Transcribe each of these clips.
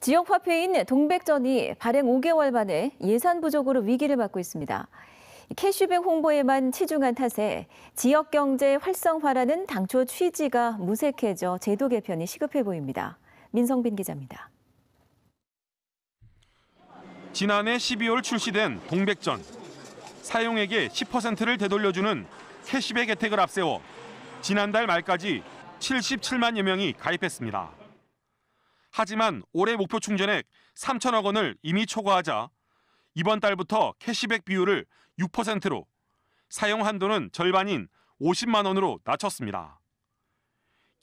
지역 화폐인 동백전이 발행 5개월 만에 예산 부족으로 위기를 맞고 있습니다. 캐시백 홍보에만 치중한 탓에 지역 경제 활성화라는 당초 취지가 무색해져 제도 개편이 시급해 보입니다. 민성빈 기자입니다. 지난해 12월 출시된 동백전. 사용액의 10%를 되돌려주는 캐시백 혜택을 앞세워 지난달 말까지 77만여 명이 가입했습니다. 하지만 올해 목표 충전액 3천억 원을 이미 초과하자 이번 달부터 캐시백 비율을 6%로 사용 한도는 절반인 50만 원으로 낮췄습니다.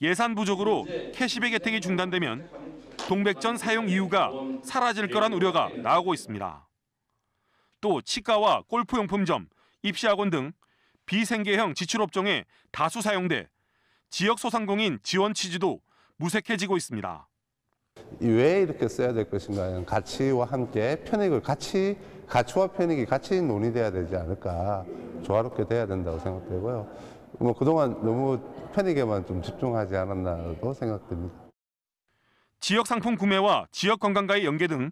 예산 부족으로 캐시백 혜택이 중단되면 동백전 사용 이유가 사라질 거란 우려가 나오고 있습니다. 또 치과와 골프용품점, 입시학원 등 비생계형 지출업종에 다수 사용돼 지역 소상공인 지원 취지도 무색해지고 있습니다. 왜 이렇게 써야 될 것인가는 가치와 함께 편익을 같이 가치와 편익이 같이 논의돼야 되지 않을까 조화롭게 돼야 된다고 생각되고요. 뭐 그동안 너무 편익에만 좀 집중하지 않았나도 생각됩니다. 지역 상품 구매와 지역 건강과의 연계 등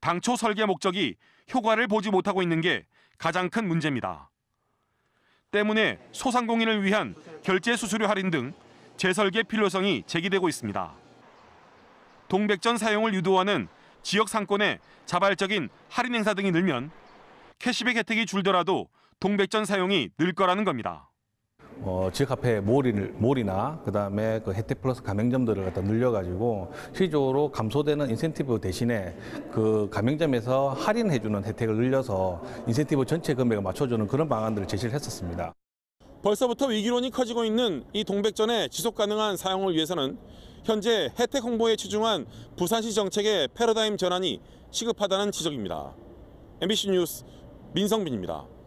당초 설계 목적이 효과를 보지 못하고 있는 게 가장 큰 문제입니다. 때문에 소상공인을 위한 결제 수수료 할인 등 재설계 필요성이 제기되고 있습니다. 동백전 사용을 유도하는 지역 상권의 자발적인 할인 행사 등이 늘면 캐시백 혜택이 줄더라도 동백전 사용이 늘 거라는 겁니다. 어, 지역 화폐 몰이를, 몰이나 그다음에 그 혜택 플러스 가맹점들을 갖다 늘려가지고 실질적으로 감소되는 인센티브 대신에 그 가맹점에서 할인해주는 혜택을 늘려서 인센티브 전체 금액을 맞춰주는 그런 방안들을 제시를 했었습니다. 벌써부터 위기론이 커지고 있는 이 동백전의 지속 가능한 사용을 위해서는 현재 혜택 홍보에 치중한 부산시 정책의 패러다임 전환이 시급하다는 지적입니다. MBC 뉴스 민성빈입니다.